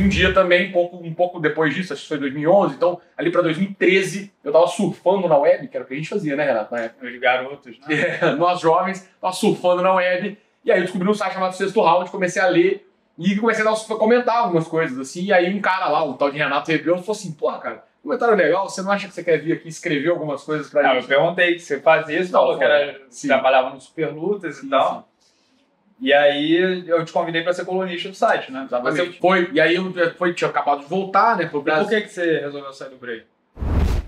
um dia também, um pouco, um pouco depois disso, acho que foi 2011, então ali para 2013, eu tava surfando na web, que era o que a gente fazia, né, Renato? Na época. Os garotos, né? É, nós jovens, tava surfando na web, e aí eu descobri um site chamado Sexto Round, comecei a ler e comecei a, dar, a comentar algumas coisas, assim, e aí um cara lá, o tal de Renato Rebelo, falou assim, porra, cara, comentário legal, você não acha que você quer vir aqui escrever algumas coisas pra não, gente? Ah, eu perguntei, você fazia isso, falou que era, trabalhava no Super Lutas sim, e tal. Sim. E aí eu te convidei para ser colunista do site, né? Exatamente. Mas você foi, e aí foi, tinha acabado de voltar, né, pro Brasil. E por que, que você resolveu sair do break?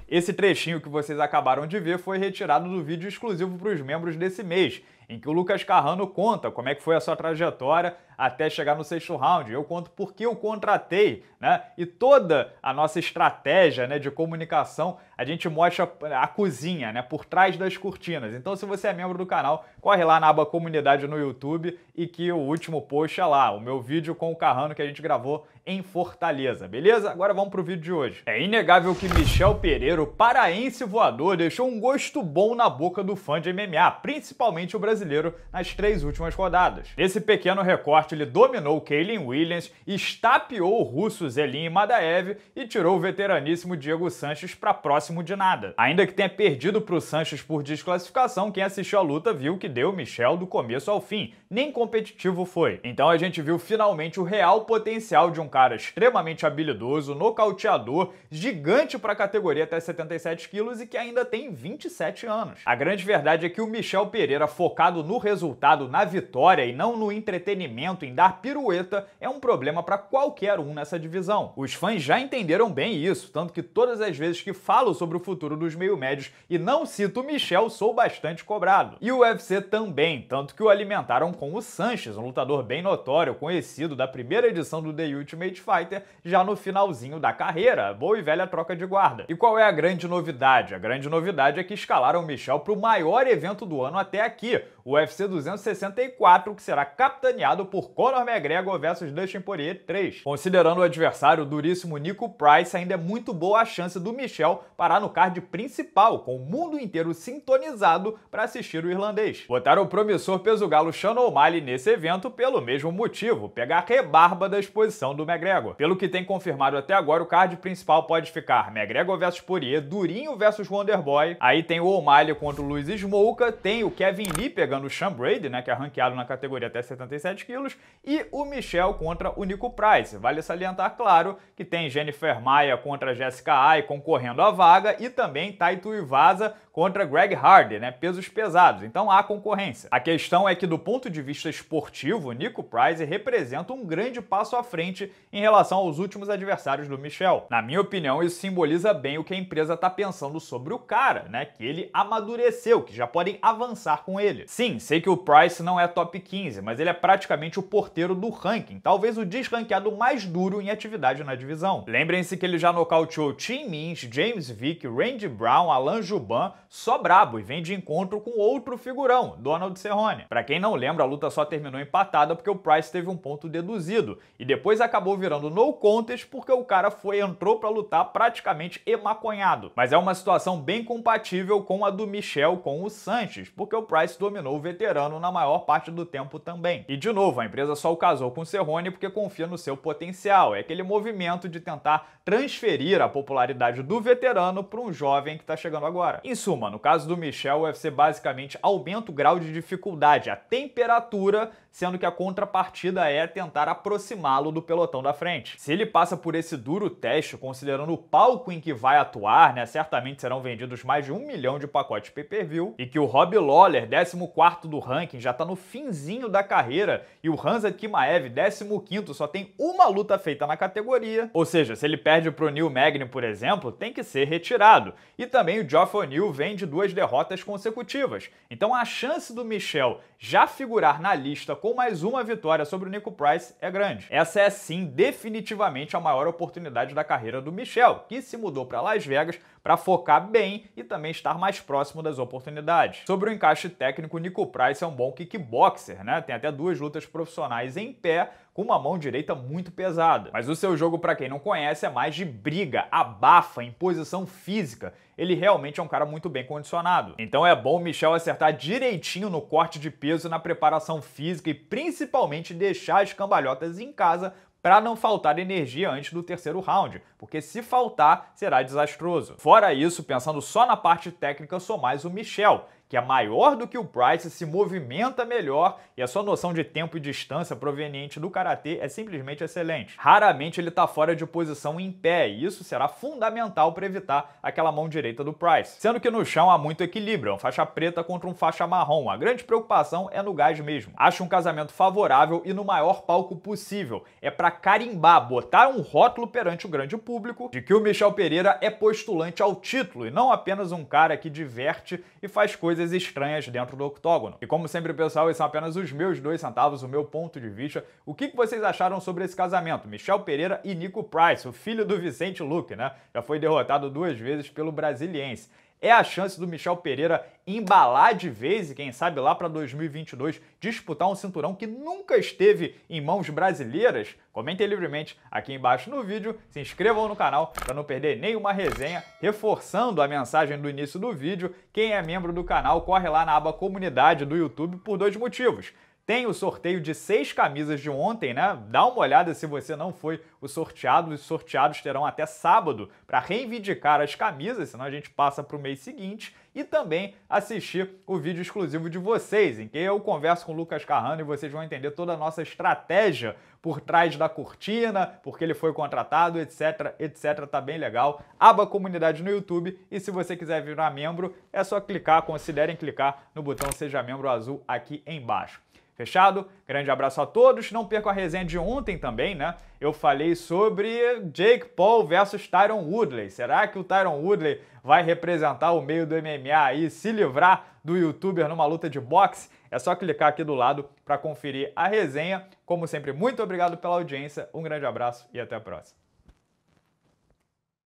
Esse trechinho que vocês acabaram de ver foi retirado do vídeo exclusivo para os membros desse mês em que o Lucas Carrano conta como é que foi a sua trajetória até chegar no sexto round. Eu conto por que eu contratei, né? E toda a nossa estratégia né, de comunicação, a gente mostra a cozinha, né? Por trás das cortinas. Então, se você é membro do canal, corre lá na aba comunidade no YouTube e que o último post é lá, o meu vídeo com o Carrano que a gente gravou em Fortaleza, beleza? Agora vamos pro vídeo de hoje. É inegável que Michel Pereira, o paraense voador, deixou um gosto bom na boca do fã de MMA, principalmente o brasileiro brasileiro nas três últimas rodadas. Nesse pequeno recorte, ele dominou Kaylin Williams, estapeou o russo Zelin Madaev e tirou o veteraníssimo Diego Sanches para próximo de nada. Ainda que tenha perdido para o Sanches por desclassificação, quem assistiu à luta viu que deu Michel do começo ao fim, nem competitivo foi. Então a gente viu finalmente o real potencial de um cara extremamente habilidoso, nocauteador, gigante para a categoria até 77 quilos e que ainda tem 27 anos. A grande verdade é que o Michel Pereira focado focado no resultado, na vitória e não no entretenimento, em dar pirueta, é um problema para qualquer um nessa divisão. Os fãs já entenderam bem isso, tanto que todas as vezes que falo sobre o futuro dos meio-médios e não cito o Michel, sou bastante cobrado. E o UFC também, tanto que o alimentaram com o Sanches, um lutador bem notório, conhecido da primeira edição do The Ultimate Fighter, já no finalzinho da carreira, boa e velha troca de guarda. E qual é a grande novidade? A grande novidade é que escalaram o Michel para o maior evento do ano até aqui, o UFC 264, que será capitaneado por Conor McGregor versus Dustin Poirier 3. Considerando o adversário duríssimo Nico Price, ainda é muito boa a chance do Michel parar no card principal, com o mundo inteiro sintonizado para assistir o irlandês. Botaram o promissor peso galo Sean O'Malley nesse evento pelo mesmo motivo, pegar rebarba da exposição do McGregor. Pelo que tem confirmado até agora, o card principal pode ficar McGregor vs Poirier, Durinho vs Wonderboy, aí tem o O'Malley contra o Luiz Smolka, tem o Kevin Lee pegando pegando o Sean Brady, né, que é ranqueado na categoria até 77 quilos, e o Michel contra o Nico Price. Vale salientar, claro, que tem Jennifer Maia contra Jessica Ai concorrendo à vaga e também Taito Ivasa contra Greg Hardy, né? Pesos pesados. Então há concorrência. A questão é que, do ponto de vista esportivo, Nico Price representa um grande passo à frente em relação aos últimos adversários do Michel. Na minha opinião, isso simboliza bem o que a empresa está pensando sobre o cara, né? Que ele amadureceu, que já podem avançar com ele. Sim, sei que o Price não é top 15, mas ele é praticamente o porteiro do ranking, talvez o desranqueado mais duro em atividade na divisão. Lembrem-se que ele já nocauteou Tim Means, James Vick, Randy Brown, Alan Juban, só brabo e vem de encontro com outro figurão, Donald Cerrone. Para quem não lembra, a luta só terminou empatada porque o Price teve um ponto deduzido e depois acabou virando no contest porque o cara foi entrou para lutar praticamente emaconhado. Mas é uma situação bem compatível com a do Michel com o Sanches, porque o Price dominou o veterano na maior parte do tempo também. E de novo, a empresa só o casou com o Cerrone porque confia no seu potencial. É aquele movimento de tentar transferir a popularidade do veterano para um jovem que está chegando agora. Em suma, no caso do Michel, o é UFC basicamente aumenta o grau de dificuldade, a temperatura, sendo que a contrapartida é tentar aproximá-lo do pelotão da frente. Se ele passa por esse duro teste, considerando o palco em que vai atuar, né, certamente serão vendidos mais de um milhão de pacotes pay-per-view, e que o Rob Lawler, 14º do ranking, já está no finzinho da carreira, e o Hansa Kimaev, 15º, só tem uma luta feita na categoria. Ou seja, se ele perde pro Neil Magny, por exemplo, tem que ser retirado. E também o Geoff O'Neill vem vem de duas derrotas consecutivas. Então a chance do Michel já figurar na lista com mais uma vitória sobre o Nico Price é grande. Essa é sim definitivamente a maior oportunidade da carreira do Michel, que se mudou para Las Vegas para focar bem e também estar mais próximo das oportunidades. Sobre o encaixe técnico, Nico Price é um bom kickboxer, né? Tem até duas lutas profissionais em pé, com uma mão direita muito pesada. Mas o seu jogo, para quem não conhece, é mais de briga, abafa, imposição física. Ele realmente é um cara muito bem condicionado. Então é bom o Michel acertar direitinho no corte de peso, na preparação física e principalmente deixar as cambalhotas em casa para não faltar energia antes do terceiro round, porque se faltar, será desastroso. Fora isso, pensando só na parte técnica, sou mais o Michel, que é maior do que o Price, se movimenta melhor e a sua noção de tempo e distância proveniente do karatê é simplesmente excelente. Raramente ele está fora de posição em pé e isso será fundamental para evitar aquela mão direita do Price. Sendo que no chão há muito equilíbrio, é um faixa preta contra um faixa marrom. A grande preocupação é no gás mesmo. Acho um casamento favorável e no maior palco possível. É para carimbar, botar um rótulo perante o grande público de que o Michel Pereira é postulante ao título e não apenas um cara que diverte e faz coisas coisas estranhas dentro do octógono. E como sempre, pessoal, esses são apenas os meus dois centavos, o meu ponto de vista. O que vocês acharam sobre esse casamento? Michel Pereira e Nico Price, o filho do Vicente Luque, né? Já foi derrotado duas vezes pelo brasiliense é a chance do Michel Pereira embalar de vez e, quem sabe, lá para 2022 disputar um cinturão que nunca esteve em mãos brasileiras? Comentem livremente aqui embaixo no vídeo, se inscrevam no canal para não perder nenhuma resenha, reforçando a mensagem do início do vídeo. Quem é membro do canal, corre lá na aba comunidade do YouTube por dois motivos. Tem o sorteio de seis camisas de ontem, né? Dá uma olhada se você não foi o sorteado. Os sorteados terão até sábado para reivindicar as camisas, senão a gente passa para o mês seguinte. E também assistir o vídeo exclusivo de vocês, em que eu converso com o Lucas Carrano e vocês vão entender toda a nossa estratégia por trás da cortina, porque ele foi contratado, etc, etc. Tá bem legal. Aba comunidade no YouTube e se você quiser virar membro, é só clicar, considerem clicar no botão Seja Membro azul aqui embaixo. Fechado? Grande abraço a todos. Não perca a resenha de ontem também, né? Eu falei sobre Jake Paul versus Tyron Woodley. Será que o Tyron Woodley vai representar o meio do MMA e se livrar do youtuber numa luta de boxe? É só clicar aqui do lado para conferir a resenha. Como sempre, muito obrigado pela audiência. Um grande abraço e até a próxima.